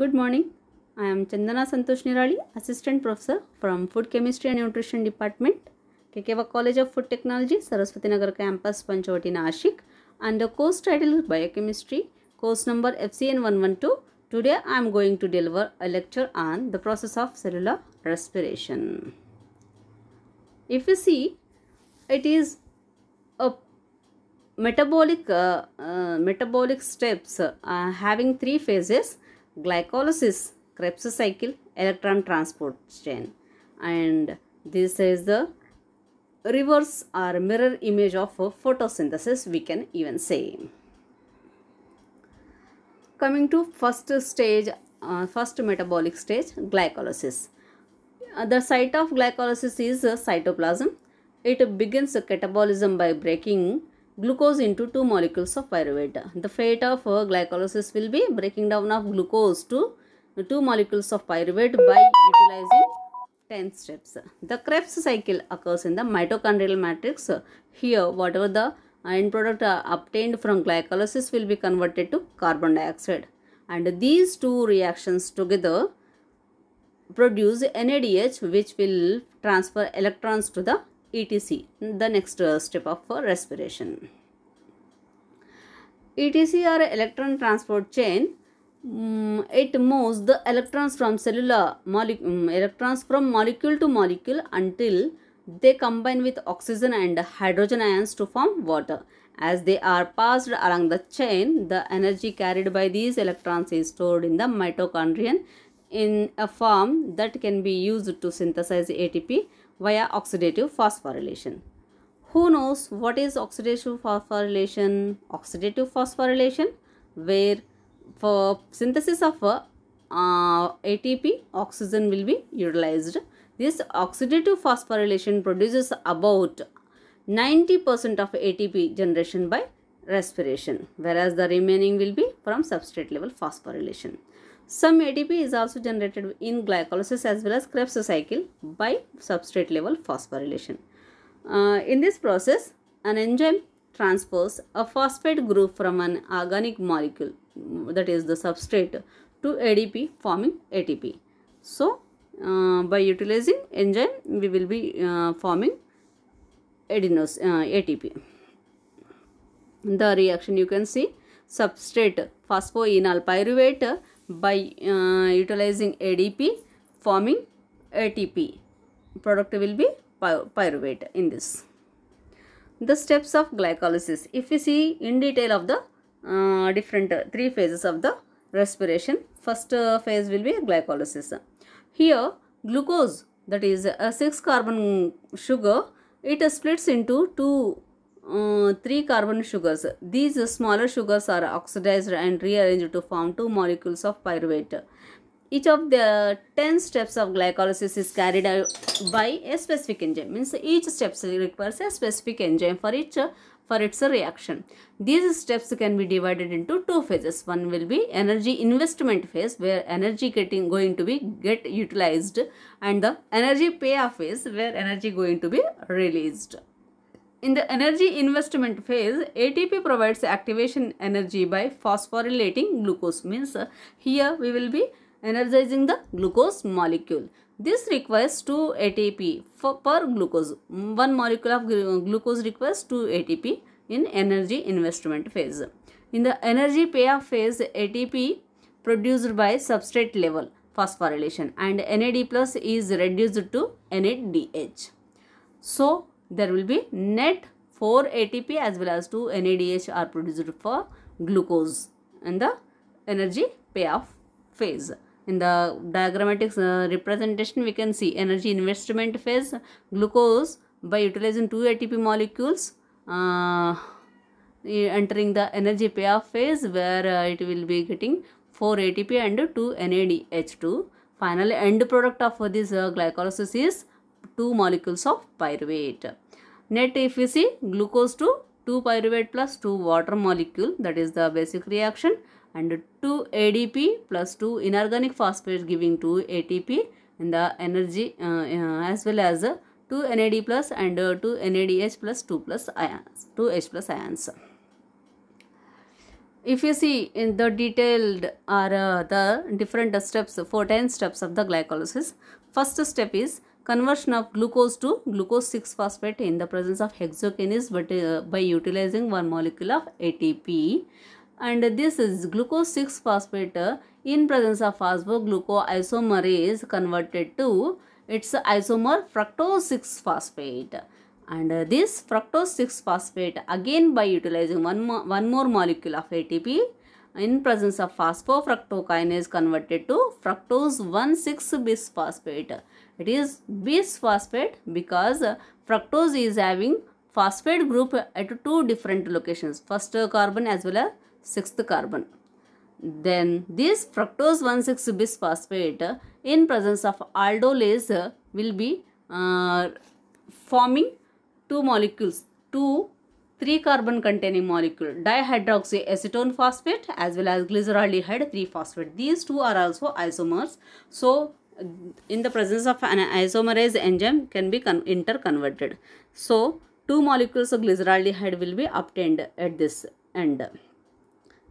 Good morning. I am Chandana Santosh Nirali, Assistant Professor from Food Chemistry and Nutrition Department, Kekewa College of Food Technology, Saraswati Nagar Campus, Panchwati, Nashik, under course title Biochemistry, course number FCN 112. Today I am going to deliver a lecture on the process of cellular respiration. If you see, it is a metabolic uh, uh, metabolic steps uh, having three phases glycolysis, Krebs cycle, electron transport chain. And this is the reverse or mirror image of photosynthesis we can even say. Coming to first stage, uh, first metabolic stage, glycolysis. Uh, the site of glycolysis is uh, cytoplasm. It begins catabolism by breaking glucose into two molecules of pyruvate. The fate of uh, glycolysis will be breaking down of glucose to two molecules of pyruvate by utilizing 10 steps. The Krebs cycle occurs in the mitochondrial matrix. Here, whatever the end product uh, obtained from glycolysis will be converted to carbon dioxide. And these two reactions together produce NADH which will transfer electrons to the etc the next uh, step of uh, respiration etc or electron transport chain mm, it moves the electrons from cellular mm, electrons from molecule to molecule until they combine with oxygen and hydrogen ions to form water as they are passed along the chain the energy carried by these electrons is stored in the mitochondrion in a form that can be used to synthesize ATP via oxidative phosphorylation. Who knows what is oxidative phosphorylation? Oxidative phosphorylation where for synthesis of uh, ATP oxygen will be utilized. This oxidative phosphorylation produces about 90% of ATP generation by respiration whereas the remaining will be from substrate level phosphorylation. Some ATP is also generated in glycolysis as well as Krebs cycle by substrate level phosphorylation. Uh, in this process, an enzyme transfers a phosphate group from an organic molecule that is the substrate to ADP forming ATP. So, uh, by utilizing enzyme, we will be uh, forming adenos, uh, ATP. The reaction you can see substrate phosphoenol pyruvate by uh, utilizing ADP forming ATP. Product will be pyruvate in this. The steps of glycolysis. If we see in detail of the uh, different uh, three phases of the respiration, first uh, phase will be glycolysis. Here glucose that is a uh, 6 carbon sugar it splits into two uh, three carbon sugars. These smaller sugars are oxidized and rearranged to form two molecules of pyruvate. Each of the 10 steps of glycolysis is carried out by a specific enzyme. Means each step requires a specific enzyme for each for its reaction. These steps can be divided into two phases. One will be energy investment phase where energy getting going to be get utilized and the energy payoff phase where energy going to be released. In the energy investment phase, ATP provides activation energy by phosphorylating glucose. Means uh, here we will be energizing the glucose molecule. This requires 2 ATP for, per glucose. One molecule of glucose requires 2 ATP in energy investment phase. In the energy payoff phase, ATP produced by substrate level phosphorylation and NAD plus is reduced to NADH. So, there will be net 4 ATP as well as 2 NADH are produced for glucose in the energy payoff phase. In the diagrammatic uh, representation, we can see energy investment phase, glucose by utilizing 2 ATP molecules uh, entering the energy payoff phase where uh, it will be getting 4 ATP and 2 NADH2. Finally, end product of this uh, glycolysis is 2 molecules of pyruvate. Net if we see glucose to 2 pyruvate plus 2 water molecule that is the basic reaction and 2 ADP plus 2 inorganic phosphate giving 2 ATP and the energy uh, uh, as well as uh, 2 NAD plus and 2 NADH plus 2 plus ions 2 H plus ions. If you see in the detailed are uh, the different steps 4 10 steps of the glycolysis. First step is conversion of glucose to glucose 6 phosphate in the presence of hexokinase but uh, by utilizing one molecule of ATP and this is glucose 6 phosphate uh, in presence of phosphoglucoisomerase converted to its isomer fructose 6 phosphate and uh, this fructose 6 phosphate again by utilizing one, mo one more molecule of ATP in presence of phosphofructokinase converted to fructose 1,6-bisphosphate it is bis phosphate because fructose is having phosphate group at two different locations. First carbon as well as sixth carbon. Then this fructose 1,6 bisphosphate in presence of aldolase will be uh, forming two molecules, two three carbon containing molecule dihydroxyacetone phosphate as well as glyceraldehyde 3 phosphate. These two are also isomers. So in the presence of an isomerase enzyme can be interconverted. So, two molecules of glyceraldehyde will be obtained at this end.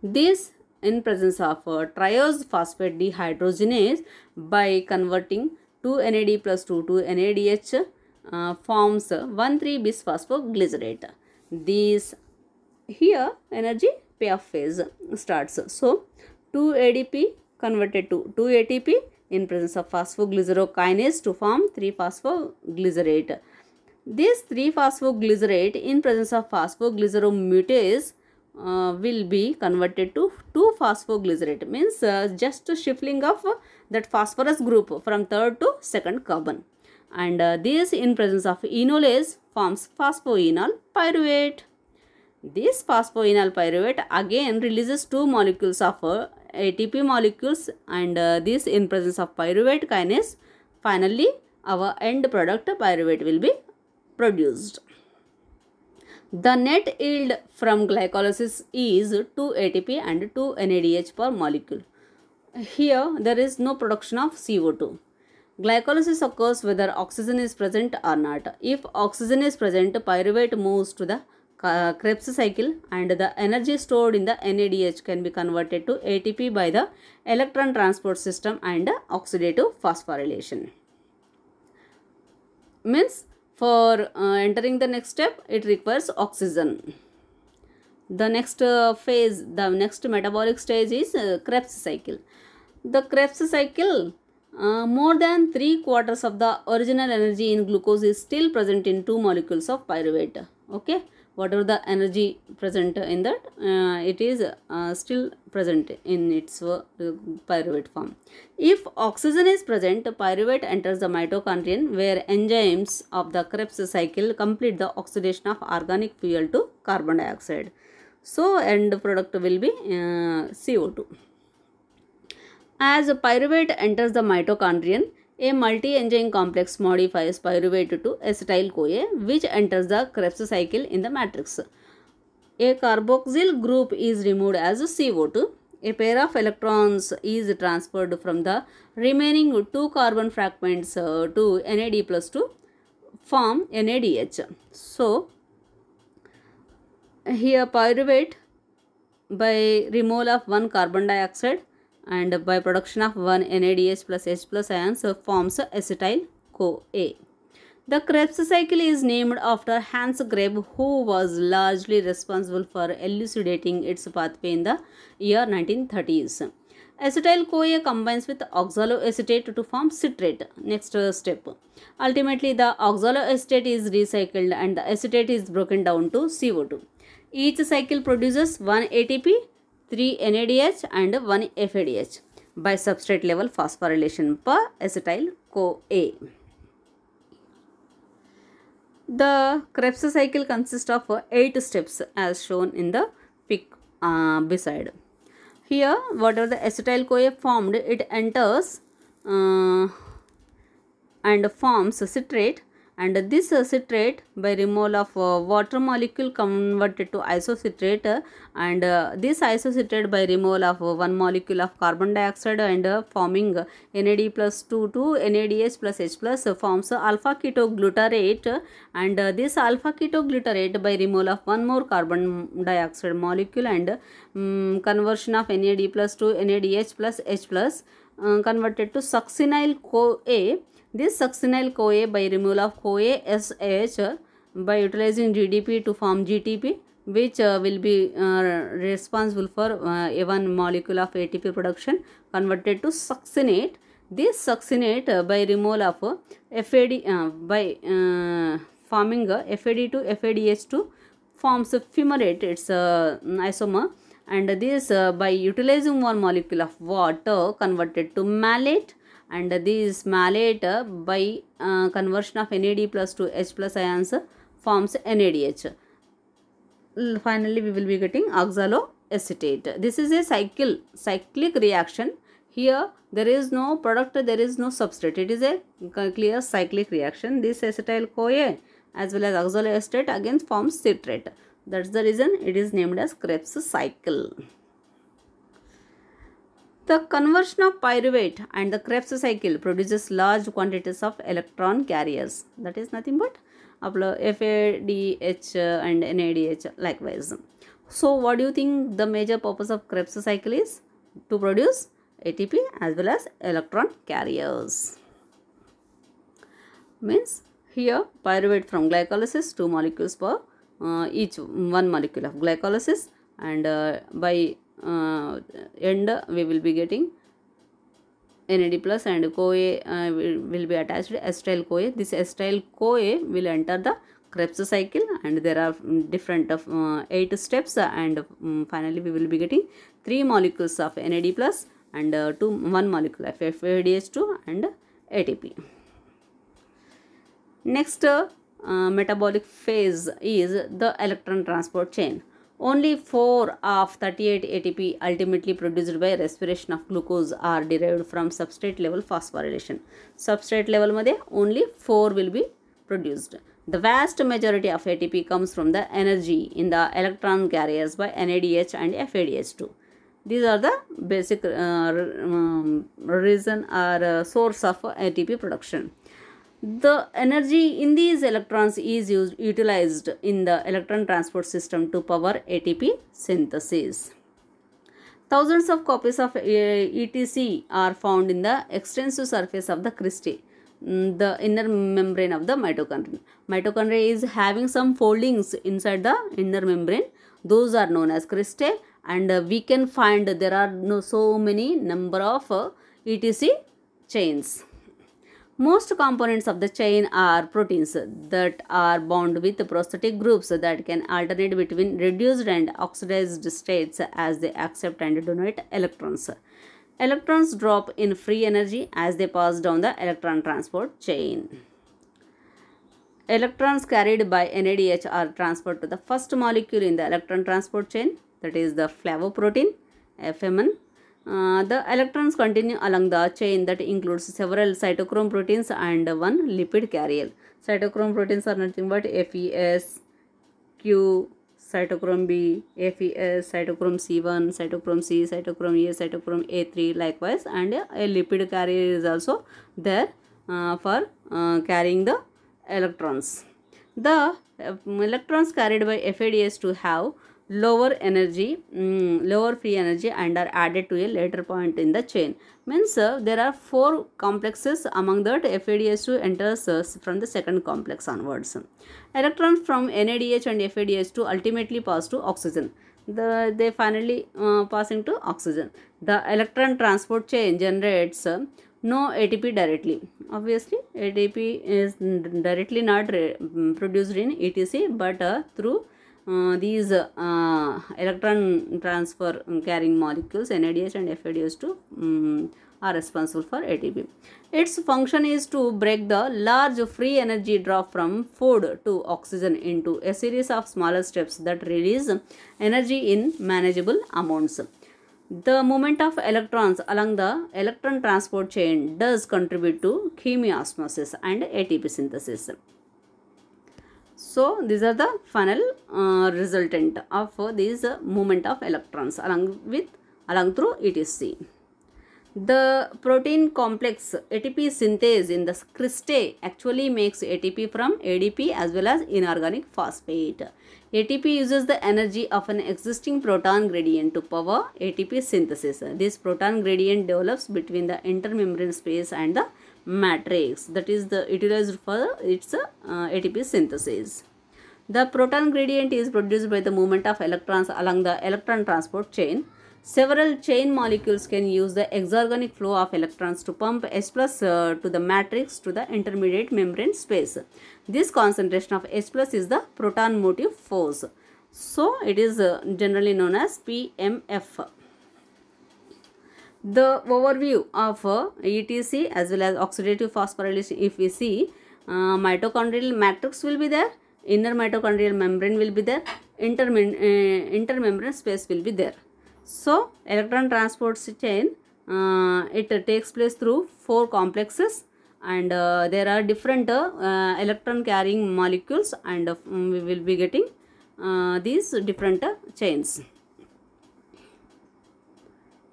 This in presence of uh, triose phosphate dehydrogenase by converting 2 NAD plus 2 to NADH uh, forms 1,3 bisphosphoglycerate. This here energy payoff phase starts. So, 2 ADP converted to 2 ATP in presence of phosphoglycerokinase to form 3-phosphoglycerate. This 3-phosphoglycerate in presence of phosphoglyceromutase uh, will be converted to 2-phosphoglycerate means uh, just shifting of that phosphorus group from third to second carbon. And uh, this in presence of enolase forms phosphoenol pyruvate. This phosphoenol pyruvate again releases two molecules of uh, ATP molecules and uh, this in presence of pyruvate kinase finally our end product pyruvate will be produced. The net yield from glycolysis is 2 ATP and 2 NADH per molecule. Here there is no production of CO2. Glycolysis occurs whether oxygen is present or not. If oxygen is present, pyruvate moves to the uh, Krebs cycle and the energy stored in the NADH can be converted to ATP by the electron transport system and oxidative phosphorylation. Means for uh, entering the next step it requires oxygen. The next uh, phase, the next metabolic stage is uh, Krebs cycle. The Krebs cycle uh, more than 3 quarters of the original energy in glucose is still present in two molecules of pyruvate. Okay whatever the energy present in that uh, it is uh, still present in its uh, pyruvate form if oxygen is present pyruvate enters the mitochondrion where enzymes of the krebs cycle complete the oxidation of organic fuel to carbon dioxide so end product will be uh, co2 as pyruvate enters the mitochondrion a multi-enzyme complex modifies pyruvate to acetyl-CoA which enters the Krebs cycle in the matrix. A carboxyl group is removed as CO2. A pair of electrons is transferred from the remaining two carbon fragments uh, to NAD plus to form NADH. So, here pyruvate by removal of one carbon dioxide and by production of 1 NADH plus H plus ions uh, forms acetyl-CoA. The Krebs cycle is named after Hans Krebs who was largely responsible for elucidating its pathway in the year 1930s. Acetyl-CoA combines with oxaloacetate to form citrate. Next uh, step. Ultimately, the oxaloacetate is recycled and the acetate is broken down to CO2. Each cycle produces 1 ATP 3 NADH and 1 FADH by substrate level phosphorylation per acetyl CoA. The Krebs cycle consists of 8 steps as shown in the pic uh, beside. Here, whatever the acetyl CoA formed, it enters uh, and forms citrate and this uh, citrate by removal of uh, water molecule converted to isocitrate and uh, this isocitrate by removal of one molecule of carbon dioxide and forming NAD plus 2 to NADH plus H plus forms alpha ketoglutarate and this alpha ketoglutarate by removal of one more carbon dioxide molecule and um, conversion of NAD plus to NADH plus H plus uh, converted to succinyl CoA this succinyl CoA by removal of CoA SH by utilizing GDP to form GTP which uh, will be uh, responsible for uh, A1 molecule of ATP production converted to succinate. This succinate uh, by removal of uh, FAD uh, by forming FAD to FADH2 forms a fumarate its isomer and this by utilizing one molecule of water converted to malate and this malate uh, by uh, conversion of NAD plus to H plus ions uh, forms NADH. Finally, we will be getting oxaloacetate. This is a cycle, cyclic reaction. Here, there is no product, there is no substrate. It is a clear cyclic reaction. This acetyl-CoA as well as oxaloacetate again forms citrate. That's the reason it is named as Krebs cycle. The conversion of pyruvate and the Krebs cycle produces large quantities of electron carriers. That is nothing but FADH and NADH likewise. So what do you think the major purpose of Krebs cycle is? To produce ATP as well as electron carriers. Means here pyruvate from glycolysis two molecules per uh, each one molecule of glycolysis and uh, by uh, end we will be getting NAD plus and CoA uh, will be attached acetyl CoA. This acetyl CoA will enter the Krebs cycle and there are different of uh, 8 steps and um, finally we will be getting 3 molecules of NAD plus and uh, two, 1 molecule of FADH2 and ATP. Next uh, metabolic phase is the electron transport chain only 4 of 38 ATP ultimately produced by respiration of glucose are derived from substrate level phosphorylation. Substrate level madhe only 4 will be produced. The vast majority of ATP comes from the energy in the electron carriers by NADH and FADH2. These are the basic uh, um, reason or uh, source of ATP production the energy in these electrons is used utilized in the electron transport system to power ATP synthesis. Thousands of copies of uh, ETC are found in the extensive surface of the cristae, mm, the inner membrane of the mitochondria. Mitochondria is having some foldings inside the inner membrane. Those are known as cristae and we can find there are no so many number of uh, ETC chains. Most components of the chain are proteins that are bound with prosthetic groups that can alternate between reduced and oxidized states as they accept and donate electrons. Electrons drop in free energy as they pass down the electron transport chain. Electrons carried by NADH are transferred to the first molecule in the electron transport chain that is the flavoprotein FMN uh, the electrons continue along the chain that includes several cytochrome proteins and one lipid carrier. Cytochrome proteins are nothing but FES, Q, cytochrome B, FES, cytochrome C1, cytochrome C, cytochrome A, cytochrome A3 likewise and a, lipid carrier is also there uh, for uh, carrying the electrons. The uh, electrons carried by FADS to have lower energy um, lower free energy and are added to a later point in the chain means uh, there are four complexes among that FADH2 enters uh, from the second complex onwards electrons from NADH and FADH2 ultimately pass to oxygen the they finally uh, passing to oxygen the electron transport chain generates uh, no ATP directly. Obviously, ATP is directly not uh, produced in ETC but uh, through uh, these uh, electron transfer carrying molecules NADH and FADH2 um, are responsible for ATP. Its function is to break the large free energy drop from food to oxygen into a series of smaller steps that release energy in manageable amounts. The movement of electrons along the electron transport chain does contribute to chemiosmosis and ATP synthesis. So these are the final uh, resultant of uh, this uh, movement of electrons along with along through ETC. The protein complex ATP synthase in the cristae actually makes ATP from ADP as well as inorganic phosphate. ATP uses the energy of an existing proton gradient to power ATP synthesis. This proton gradient develops between the intermembrane space and the matrix that is the utilized for its uh, ATP synthesis. The proton gradient is produced by the movement of electrons along the electron transport chain. Several chain molecules can use the exorganic flow of electrons to pump S plus uh, to the matrix to the intermediate membrane space. This concentration of S plus is the proton motive force. So, it is uh, generally known as PMF the overview of uh, ETC as well as oxidative phosphorylation if we see uh, mitochondrial matrix will be there inner mitochondrial membrane will be there intermem uh, intermembrane space will be there so electron transport chain uh, it takes place through four complexes and uh, there are different uh, electron carrying molecules and we will be getting these different chains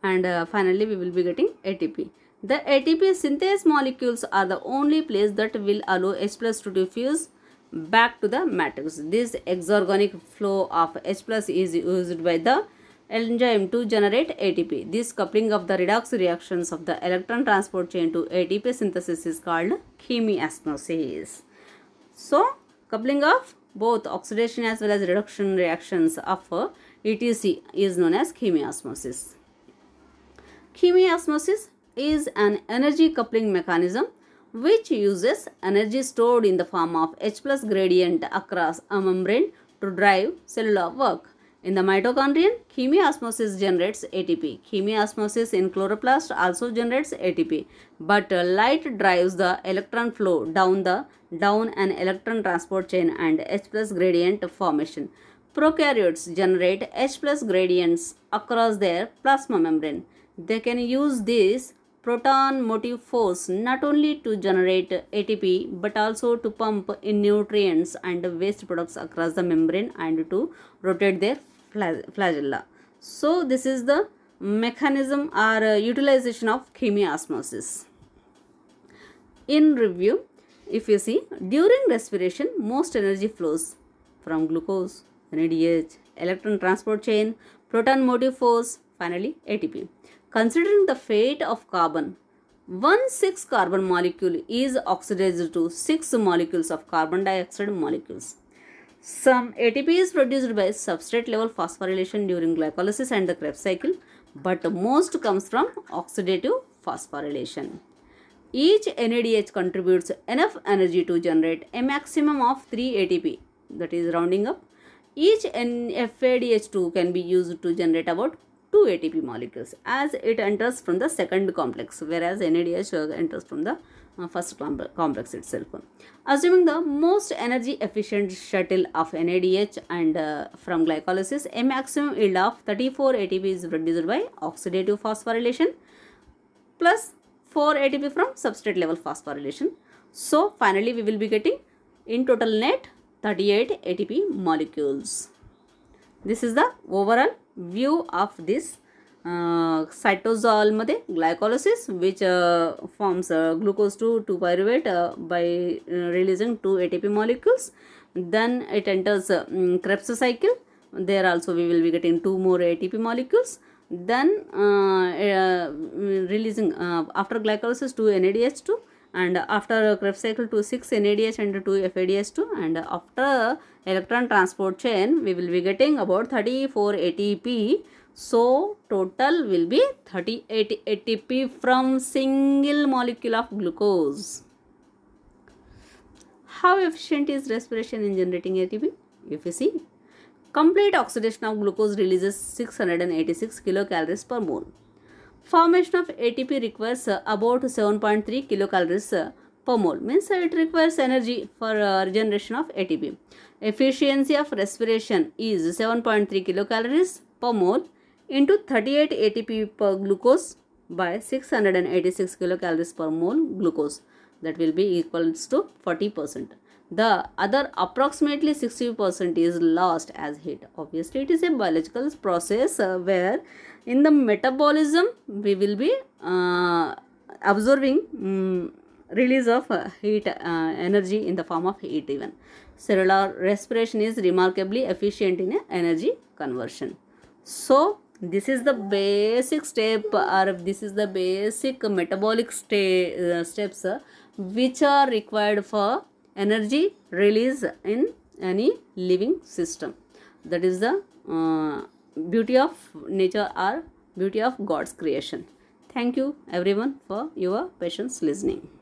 and uh, finally we will be getting ATP. The ATP synthase molecules are the only place that will allow H plus to diffuse back to the matrix. This exorganic flow of H plus is used by the enzyme to generate ATP. This coupling of the redox reactions of the electron transport chain to ATP synthesis is called chemiosmosis. So, coupling of both oxidation as well as reduction reactions of uh, ETC is known as chemiosmosis. Chemiosmosis is an energy coupling mechanism which uses energy stored in the form of H plus gradient across a membrane to drive cellular work. In the mitochondrion, chemiosmosis generates ATP. Chemiosmosis in chloroplast also generates ATP. But uh, light drives the electron flow down the down an electron transport chain and H plus gradient formation. Prokaryotes generate H plus gradients across their plasma membrane. They can use this proton motive force not only to generate ATP but also to pump in nutrients and waste products across the membrane and to rotate their flagella. So this is the mechanism or uh, utilization of chemiosmosis. In review, if you see during respiration most energy flows from glucose, NADH, electron transport chain, proton motive force, finally ATP. Considering the fate of carbon, one 6 carbon molecule is oxidized to 6 molecules of carbon dioxide molecules. Some ATP is produced by substrate level phosphorylation during glycolysis and the Krebs cycle, but most comes from oxidative phosphorylation. Each NADH contributes enough energy to generate a maximum of 3 ATP, that is rounding up. Each NFADH2 can be used to generate about two ATP molecules as it enters from the second complex whereas NADH enters from the uh, first complex itself. Assuming the most energy efficient shuttle of NADH and uh, from glycolysis, a maximum yield of 34 ATP is produced by oxidative phosphorylation plus 4 ATP from substrate level phosphorylation. So finally we will be getting in total net 38 ATP molecules. This is the overall view of this uh, cytosol glycolysis which uh, forms uh, glucose to 2 pyruvate uh, by uh, releasing 2 ATP molecules then it enters uh, mm, Krebs cycle there also we will be getting 2 more ATP molecules then releasing after glycolysis to NADH2 and after Krebs cycle to 6 NADH and 2 FADH2 and after electron transport chain we will be getting about 34 ATP. So total will be 38 ATP from single molecule of glucose. How efficient is respiration in generating ATP? If you see, complete oxidation of glucose releases 686 kilocalories per mole. Formation of ATP requires uh, about 7.3 kilocalories uh, per mole means uh, it requires energy for regeneration of ATP. Efficiency of respiration is 7.3 kilocalories per mole into 38 ATP per glucose by 686 kilocalories per mole glucose that will be equals to 40%. The other approximately 60% is lost as heat. Obviously, it is a biological process where in the metabolism we will be uh, um, release of uh, heat uh, energy in the form of heat even cellular respiration is remarkably efficient in energy conversion so this is the basic step or this is the basic metabolic sta uh, steps uh, which are required for energy release in any living system that is the uh, beauty of nature or beauty of god's creation thank you everyone for your patience listening